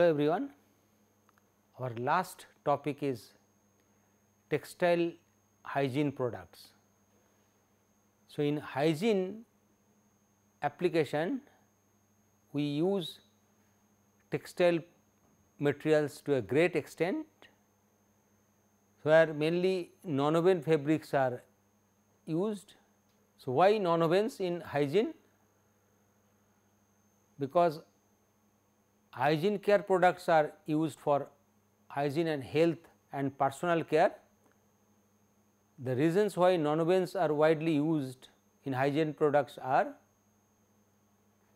Hello everyone, our last topic is textile hygiene products. So, in hygiene application we use textile materials to a great extent where mainly non nonwoven fabrics are used. So, why non nonwovens in hygiene? Because hygiene care products are used for hygiene and health and personal care. The reasons why nonobens are widely used in hygiene products are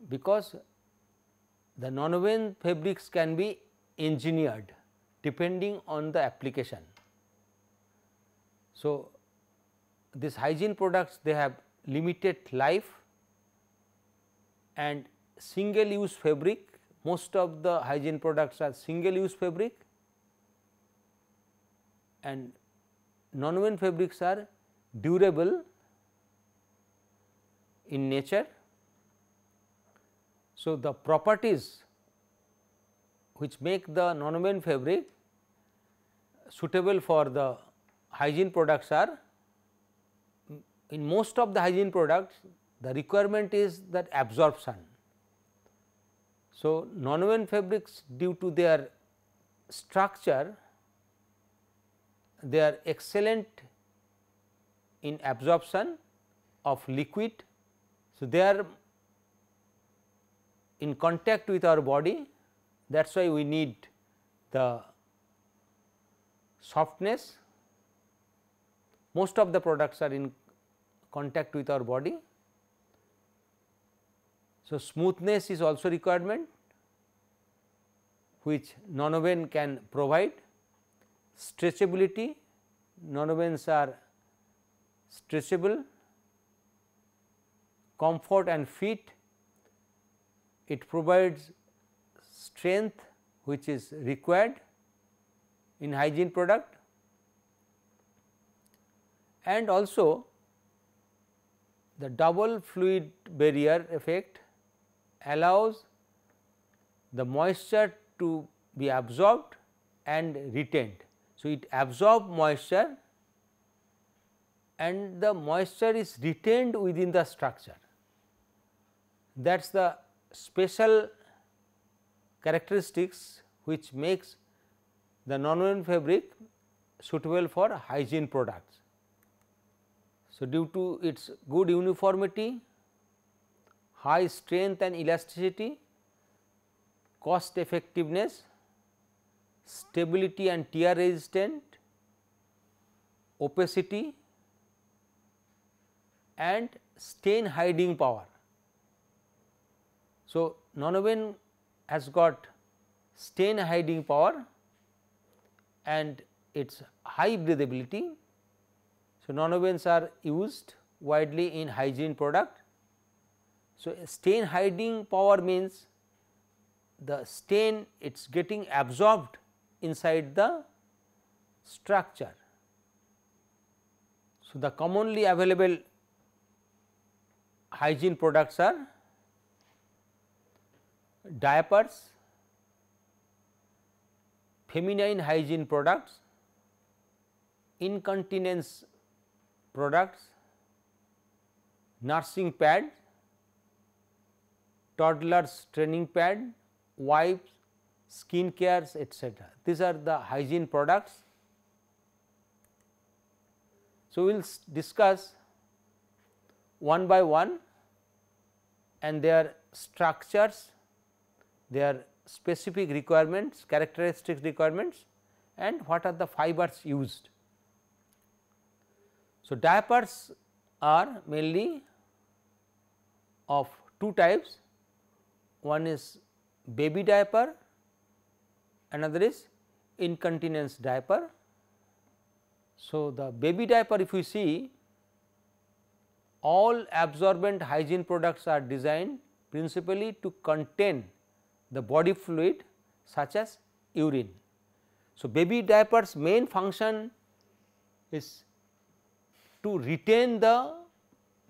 because the nonwoven fabrics can be engineered depending on the application. So, these hygiene products they have limited life and single use fabric most of the hygiene products are single use fabric and non-woven fabrics are durable in nature. So, the properties which make the non-woven fabric suitable for the hygiene products are in most of the hygiene products the requirement is that absorption so, nonwoven fabrics due to their structure, they are excellent in absorption of liquid. So, they are in contact with our body that is why we need the softness. Most of the products are in contact with our body so, smoothness is also requirement which nonobene can provide, stretchability nonobenes are stretchable, comfort and fit it provides strength which is required in hygiene product and also the double fluid barrier effect allows the moisture to be absorbed and retained. So, it absorbs moisture and the moisture is retained within the structure. That is the special characteristics which makes the non-woven fabric suitable for hygiene products. So, due to its good uniformity high strength and elasticity, cost effectiveness, stability and tear resistant, opacity and stain hiding power. So, nonobene has got stain hiding power and its high breathability. So, nonobens are used widely in hygiene product so, stain hiding power means the stain it is getting absorbed inside the structure. So, the commonly available hygiene products are diapers, feminine hygiene products, incontinence products, nursing pads toddler's training pad, wipes, skin cares etc. These are the hygiene products. So, we will discuss one by one and their structures, their specific requirements, characteristics requirements and what are the fibers used. So, diapers are mainly of two types one is baby diaper, another is incontinence diaper. So, the baby diaper if you see all absorbent hygiene products are designed principally to contain the body fluid such as urine. So, baby diapers main function is to retain the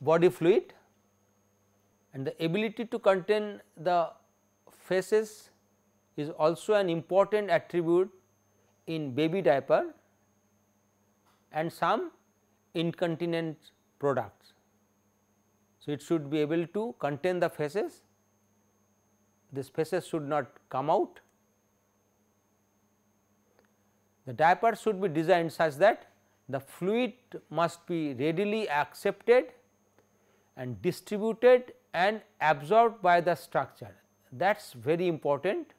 body fluid and the ability to contain the faces is also an important attribute in baby diaper and some incontinent products. So, it should be able to contain the faces, this faces should not come out. The diaper should be designed such that the fluid must be readily accepted and distributed and absorbed by the structure that is very important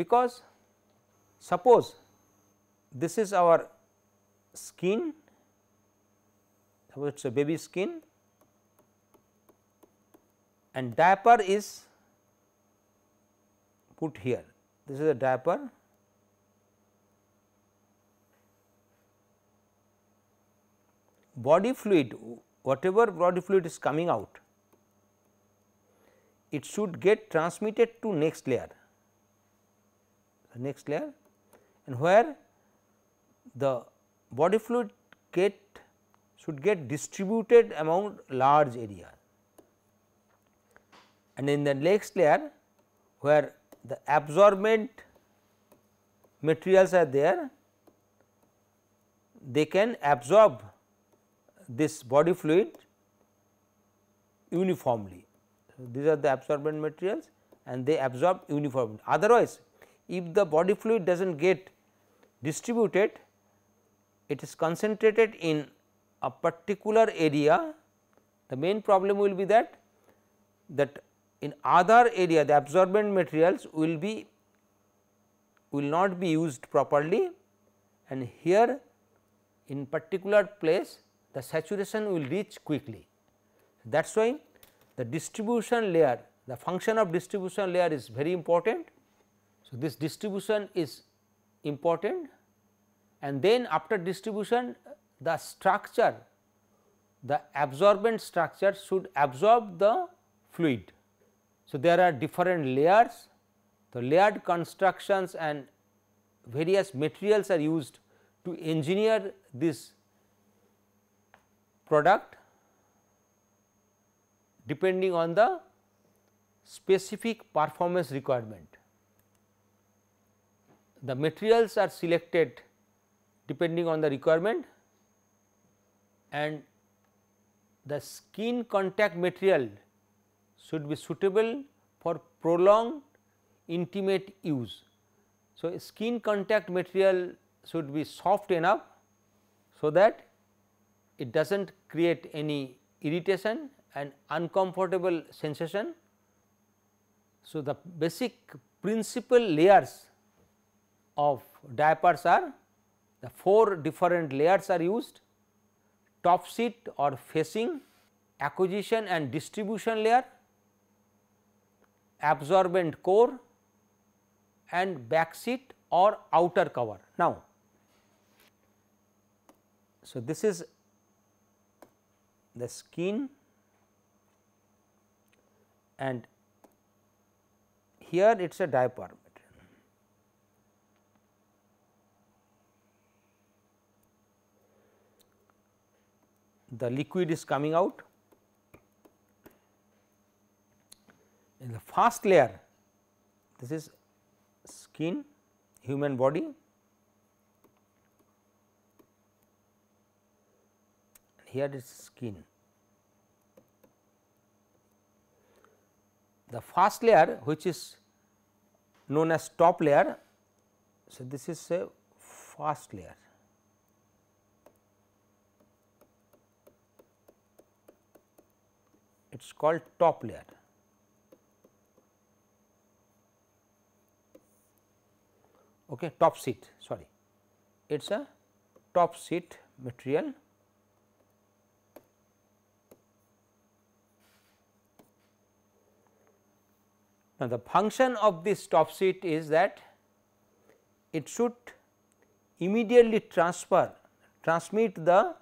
because suppose this is our skin suppose it is a baby skin and diaper is put here this is a diaper body fluid whatever body fluid is coming out it should get transmitted to next layer, the next layer and where the body fluid get should get distributed among large area. And in the next layer where the absorbent materials are there, they can absorb this body fluid uniformly these are the absorbent materials and they absorb uniformly. Otherwise, if the body fluid does not get distributed, it is concentrated in a particular area. The main problem will be that that in other area the absorbent materials will be will not be used properly and here in particular place the saturation will reach quickly. That is why the distribution layer, the function of distribution layer is very important. So, this distribution is important and then after distribution the structure, the absorbent structure should absorb the fluid. So, there are different layers, the layered constructions and various materials are used to engineer this product depending on the specific performance requirement. The materials are selected depending on the requirement and the skin contact material should be suitable for prolonged intimate use. So, skin contact material should be soft enough, so that it does not create any irritation an uncomfortable sensation. So, the basic principal layers of diapers are the four different layers are used top sheet or facing, acquisition and distribution layer, absorbent core and back sheet or outer cover. Now, so this is the skin and here it is a diparameter. The liquid is coming out in the first layer this is skin human body here is skin the first layer which is known as top layer. So, this is a first layer. It is called top layer. Okay, top sheet sorry, it is a top sheet material Now, the function of this top sheet is that it should immediately transfer transmit the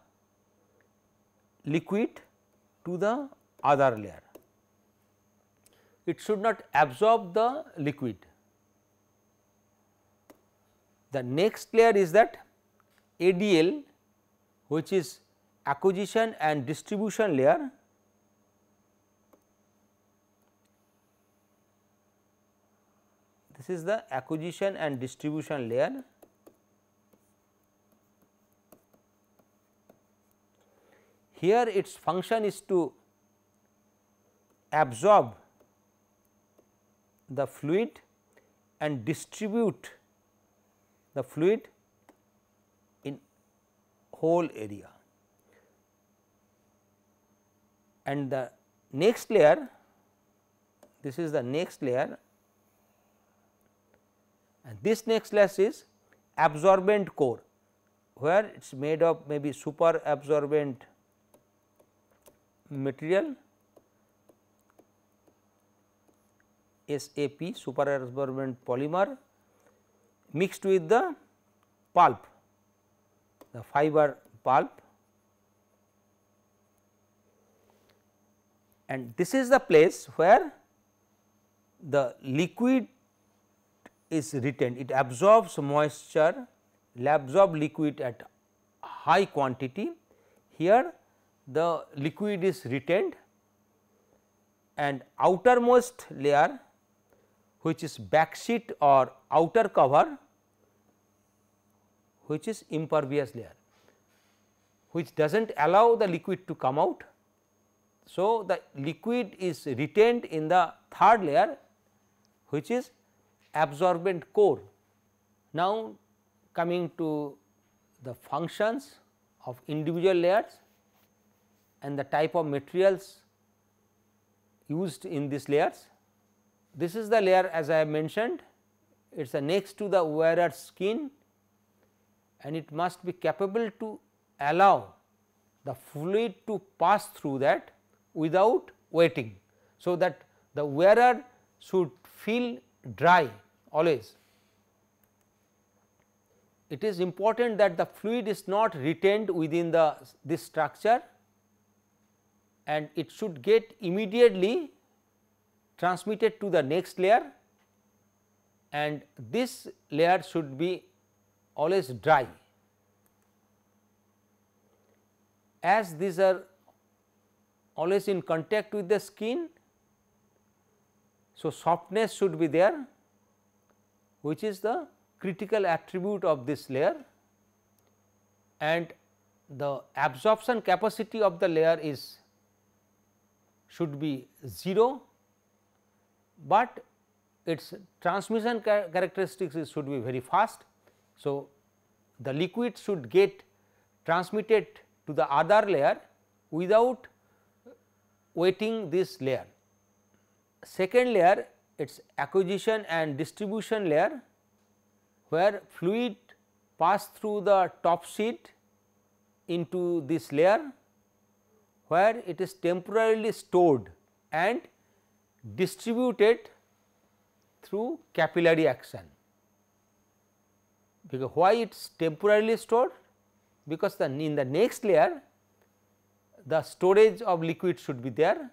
liquid to the other layer. It should not absorb the liquid. The next layer is that ADL which is acquisition and distribution layer This is the acquisition and distribution layer. Here its function is to absorb the fluid and distribute the fluid in whole area. And the next layer, this is the next layer and this necklace is absorbent core where it is made of maybe super absorbent material SAP super absorbent polymer mixed with the pulp the fiber pulp and this is the place where the liquid is retained. It absorbs moisture, absorb liquid at high quantity. Here the liquid is retained and outermost layer which is back sheet or outer cover which is impervious layer which does not allow the liquid to come out. So, the liquid is retained in the third layer which is absorbent core. Now, coming to the functions of individual layers and the type of materials used in these layers. This is the layer as I have mentioned, it is next to the wearer skin and it must be capable to allow the fluid to pass through that without wetting. So, that the wearer should feel dry always. It is important that the fluid is not retained within the this structure and it should get immediately transmitted to the next layer and this layer should be always dry. As these are always in contact with the skin so, softness should be there which is the critical attribute of this layer and the absorption capacity of the layer is should be 0, but its transmission char characteristics is, should be very fast. So, the liquid should get transmitted to the other layer without wetting this layer second layer its acquisition and distribution layer where fluid pass through the top sheet into this layer where it is temporarily stored and distributed through capillary action. Because why it is temporarily stored? Because the in the next layer the storage of liquid should be there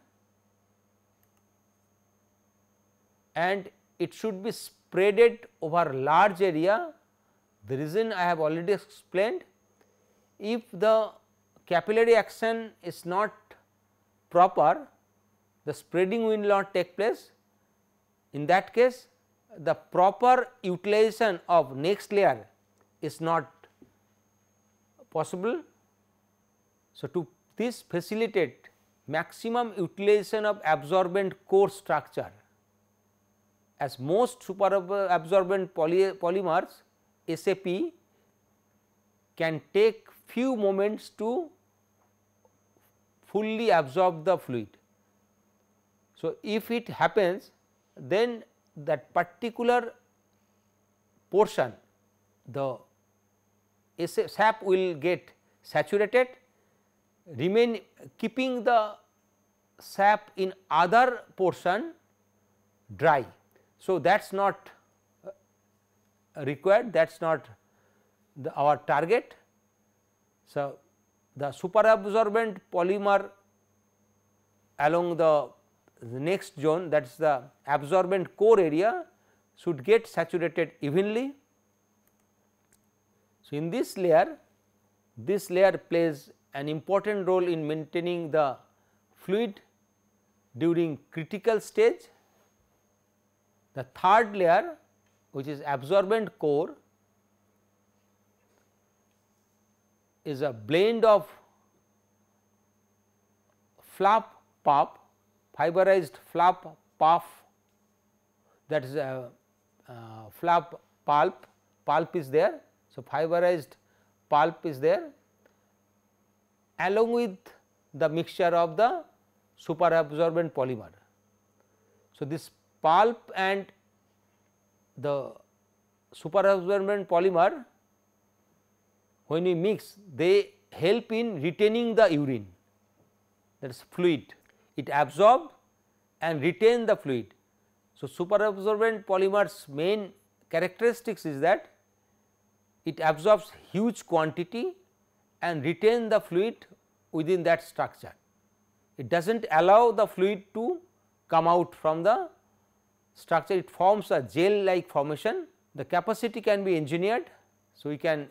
and it should be spreaded over large area. The reason I have already explained, if the capillary action is not proper, the spreading will not take place. In that case, the proper utilization of next layer is not possible. So, to this facilitate maximum utilization of absorbent core structure as most super poly polymers SAP can take few moments to fully absorb the fluid. So, if it happens then that particular portion the sap will get saturated remain keeping the sap in other portion dry. So, that is not uh, required that is not the, our target. So, the superabsorbent polymer along the, the next zone that is the absorbent core area should get saturated evenly. So, in this layer this layer plays an important role in maintaining the fluid during critical stage the third layer which is absorbent core is a blend of flap puff fiberized flap puff that is a uh, pulp pulp is there. So, fiberized pulp is there along with the mixture of the super absorbent polymer. So, this pulp and the superabsorbent polymer when we mix they help in retaining the urine that is fluid. It absorb and retain the fluid. So, superabsorbent polymers main characteristics is that it absorbs huge quantity and retain the fluid within that structure. It does not allow the fluid to come out from the structure it forms a gel like formation. The capacity can be engineered. So, we can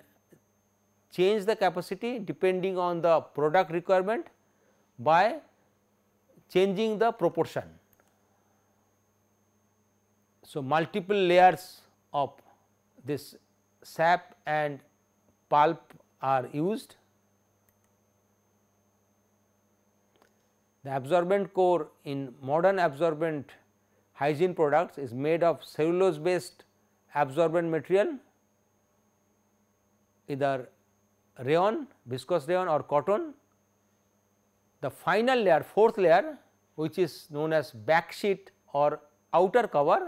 change the capacity depending on the product requirement by changing the proportion. So, multiple layers of this sap and pulp are used. The absorbent core in modern absorbent hygiene products is made of cellulose based absorbent material either rayon, viscose rayon or cotton. The final layer fourth layer which is known as back sheet or outer cover.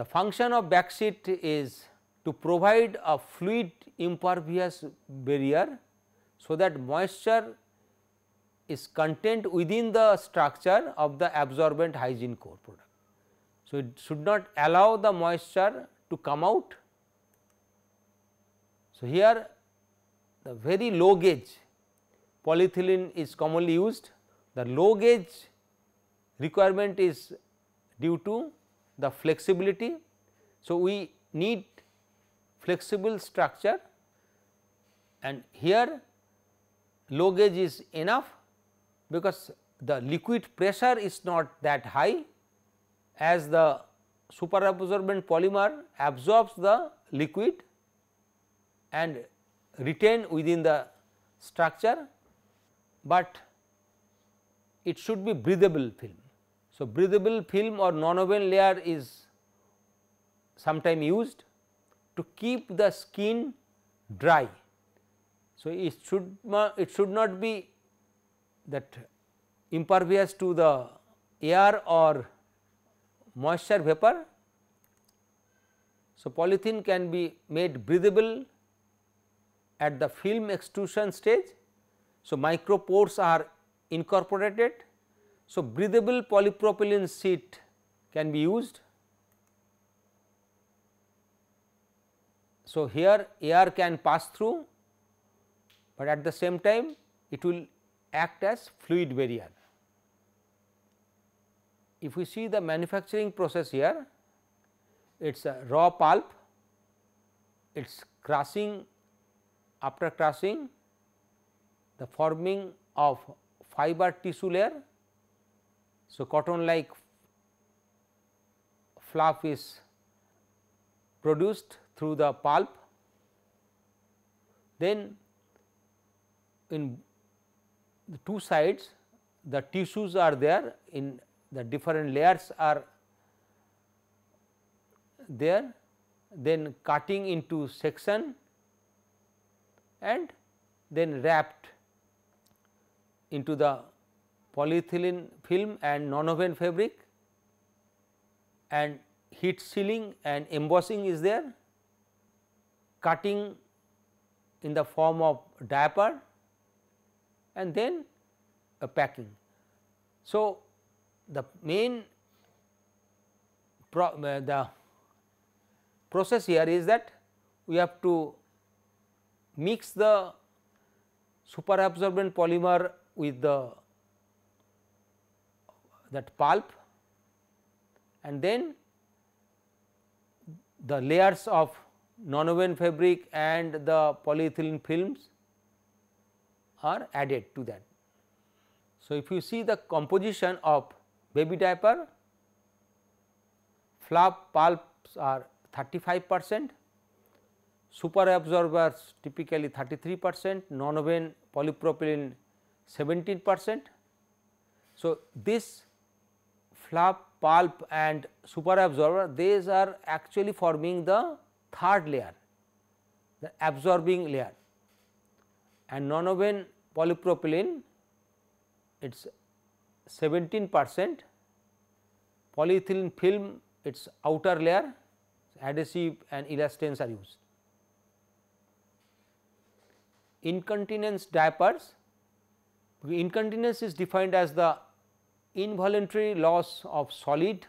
The function of back sheet is to provide a fluid impervious barrier, so that moisture is contained within the structure of the absorbent hygiene core product. So, it should not allow the moisture to come out. So, here the very low gauge polyethylene is commonly used. The low gauge requirement is due to the flexibility. So, we need flexible structure and here low gauge is enough because the liquid pressure is not that high as the superabsorbent polymer absorbs the liquid and retain within the structure, but it should be breathable film. So, breathable film or non-woven layer is sometime used to keep the skin dry. So, it should it should not be that impervious to the air or moisture vapor. So, polythene can be made breathable at the film extrusion stage. So, micro pores are incorporated. So, breathable polypropylene sheet can be used. So, here air can pass through, but at the same time it will act as fluid barrier if we see the manufacturing process here, it is a raw pulp, it is crushing after crushing the forming of fiber tissue layer. So, cotton like fluff is produced through the pulp. Then in the two sides the tissues are there in the different layers are there then cutting into section and then wrapped into the polyethylene film and nonwoven fabric and heat sealing and embossing is there cutting in the form of diaper and then a packing. So, the main pro, uh, the process here is that we have to mix the superabsorbent polymer with the that pulp and then the layers of nonwoven fabric and the polyethylene films are added to that. So, if you see the composition of baby diaper, fluff pulps are 35 percent, super absorbers typically 33 percent, Non non-oven polypropylene 17 percent. So, this fluff pulp and super absorber these are actually forming the third layer the absorbing layer and non non-oven polypropylene its 17 percent polyethylene film its outer layer adhesive and elastans are used. Incontinence diapers, incontinence is defined as the involuntary loss of solid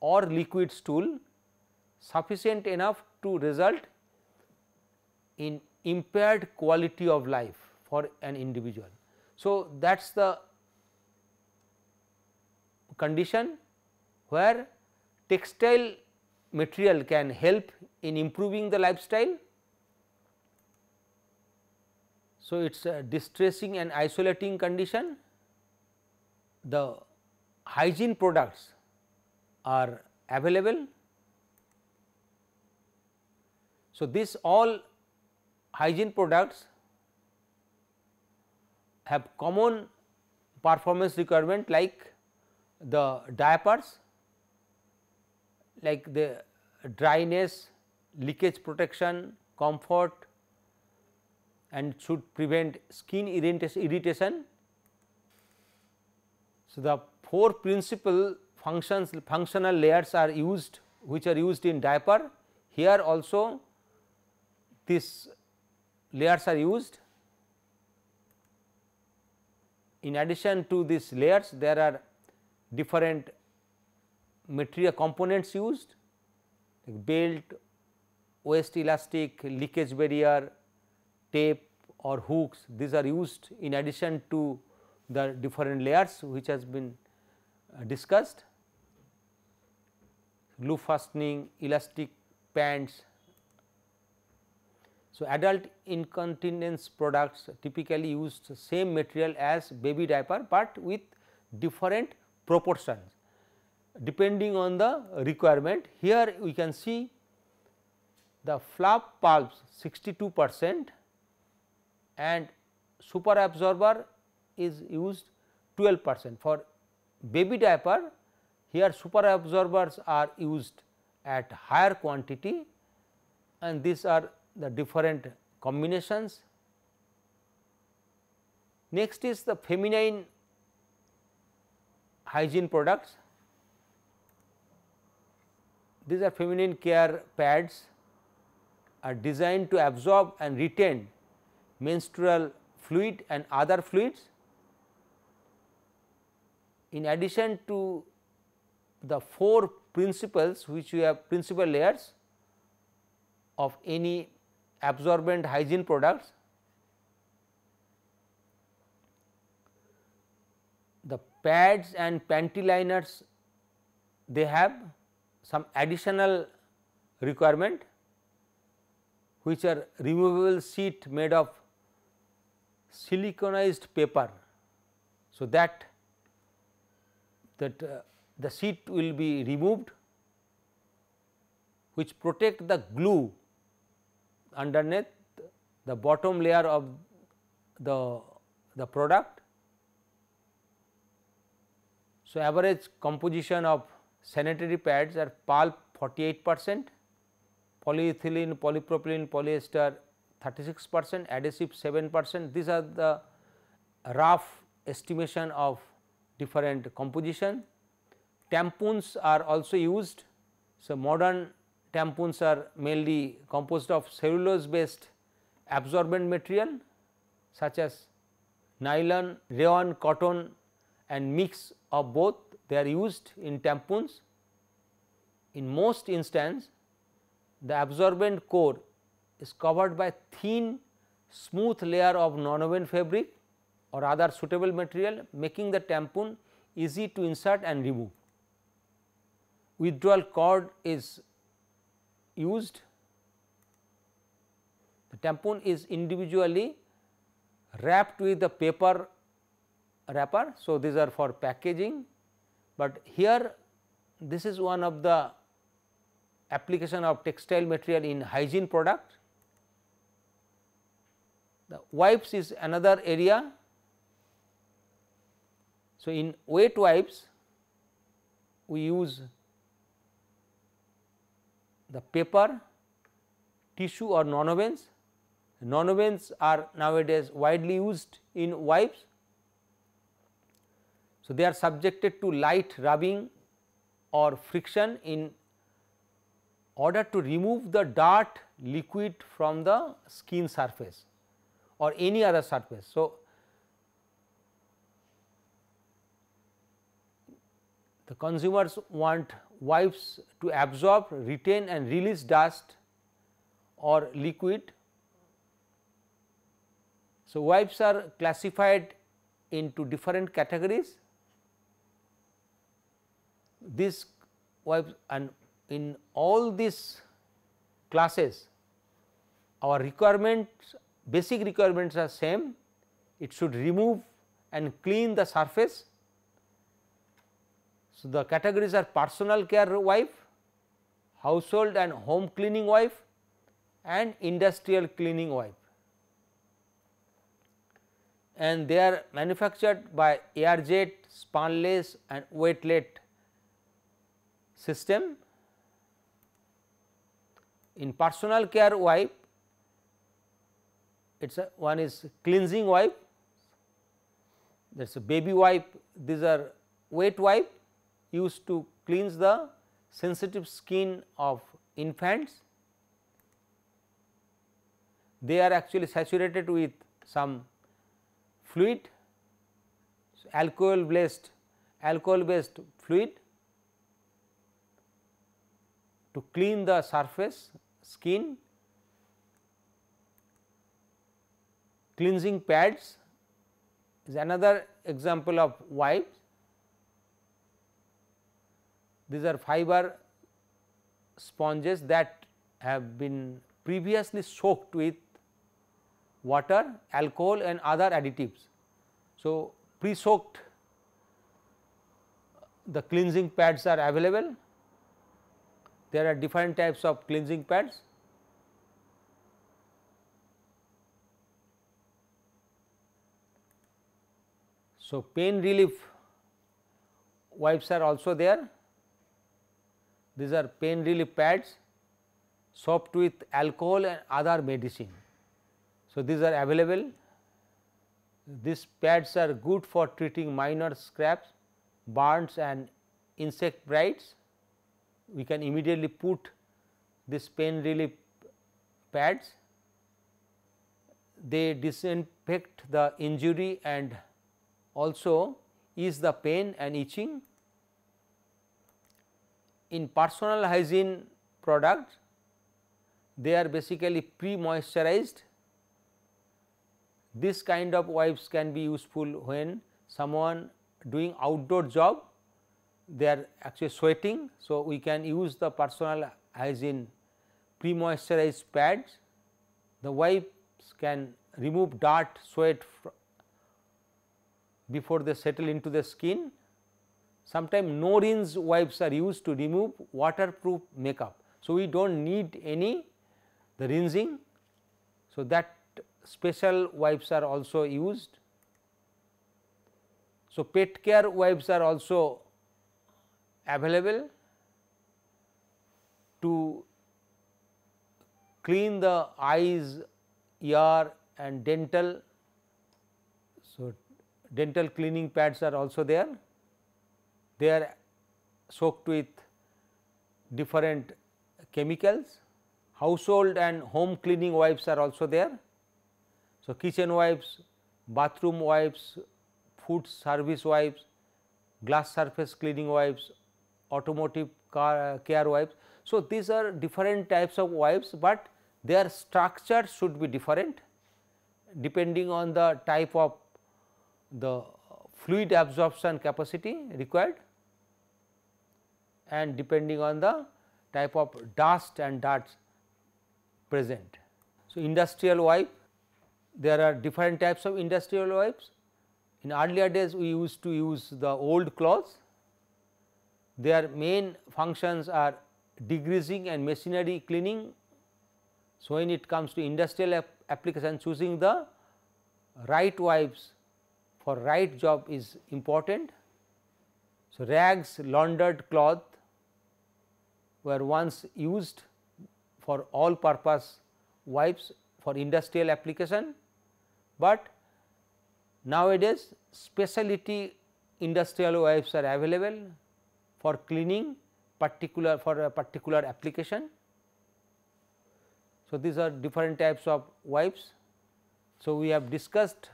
or liquid stool sufficient enough to result in impaired quality of life for an individual. So, that is the condition where textile material can help in improving the lifestyle. So, it is a distressing and isolating condition. The hygiene products are available. So, this all hygiene products have common performance requirement like the diapers like the dryness, leakage protection, comfort and should prevent skin irritation. So, the four principal functions functional layers are used which are used in diaper. Here also these layers are used. In addition to these layers there are different material components used like belt, waist elastic, leakage barrier, tape or hooks these are used in addition to the different layers which has been uh, discussed. Loop fastening, elastic pants. So, adult incontinence products typically used same material as baby diaper, but with different Proportions depending on the requirement. Here we can see the flap pulps 62 percent and super absorber is used 12 percent. For baby diaper here super absorbers are used at higher quantity and these are the different combinations. Next is the feminine hygiene products. These are feminine care pads are designed to absorb and retain menstrual fluid and other fluids. In addition to the four principles which we have principal layers of any absorbent hygiene products, pads and panty liners they have some additional requirement which are removable sheet made of siliconized paper. So, that that uh, the sheet will be removed which protect the glue underneath the bottom layer of the, the product so, average composition of sanitary pads are pulp 48 percent, polyethylene, polypropylene, polyester 36 percent, adhesive 7 percent. These are the rough estimation of different composition. Tampons are also used. So, modern tampons are mainly composed of cellulose based absorbent material such as nylon, rayon, cotton and mix of both they are used in tampons. In most instance the absorbent core is covered by thin smooth layer of non-woven fabric or other suitable material making the tampon easy to insert and remove. Withdrawal cord is used, the tampon is individually wrapped with the paper wrapper. So, these are for packaging, but here this is one of the application of textile material in hygiene product. The wipes is another area. So, in wet wipes we use the paper, tissue or nonwovens. Nonwovens are nowadays widely used in wipes so, they are subjected to light rubbing or friction in order to remove the dirt liquid from the skin surface or any other surface. So, the consumers want wipes to absorb, retain and release dust or liquid. So, wipes are classified into different categories this wipe and in all these classes our requirements basic requirements are same it should remove and clean the surface. So, the categories are personal care wipe, household and home cleaning wipe and industrial cleaning wipe and they are manufactured by airjet, spanless and wetlet system in personal care wipe it is one is cleansing wipe that is a baby wipe these are wet wipe used to cleanse the sensitive skin of infants they are actually saturated with some fluid so alcohol based alcohol based fluid to clean the surface skin, cleansing pads is another example of wipes. These are fiber sponges that have been previously soaked with water, alcohol and other additives. So, pre soaked the cleansing pads are available there are different types of cleansing pads. So, pain relief wipes are also there. These are pain relief pads soaked with alcohol and other medicine. So, these are available. These pads are good for treating minor scrapes, burns and insect bites we can immediately put this pain relief pads. They disinfect the injury and also ease the pain and itching. In personal hygiene products, they are basically pre-moisturized. This kind of wipes can be useful when someone doing outdoor job they are actually sweating. So, we can use the personal hygiene pre moisturized pads. The wipes can remove dirt, sweat before they settle into the skin. Sometimes no rinse wipes are used to remove waterproof makeup. So, we do not need any the rinsing. So, that special wipes are also used. So, pet care wipes are also available to clean the eyes, ear and dental. So, dental cleaning pads are also there. They are soaked with different chemicals. Household and home cleaning wipes are also there. So, kitchen wipes, bathroom wipes, food service wipes, glass surface cleaning wipes, automotive car, care wipes. So, these are different types of wipes, but their structure should be different depending on the type of the fluid absorption capacity required and depending on the type of dust and dirt present. So, industrial wipe there are different types of industrial wipes. In earlier days we used to use the old cloths their main functions are degreasing and machinery cleaning. So, when it comes to industrial ap application choosing the right wipes for right job is important. So, rags laundered cloth were once used for all purpose wipes for industrial application, but nowadays specialty industrial wipes are available for cleaning particular for a particular application. So, these are different types of wipes. So, we have discussed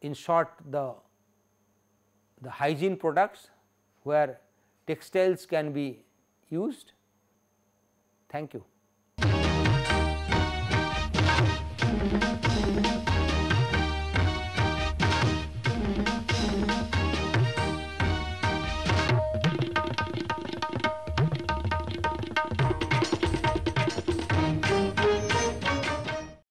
in short the, the hygiene products where textiles can be used. Thank you.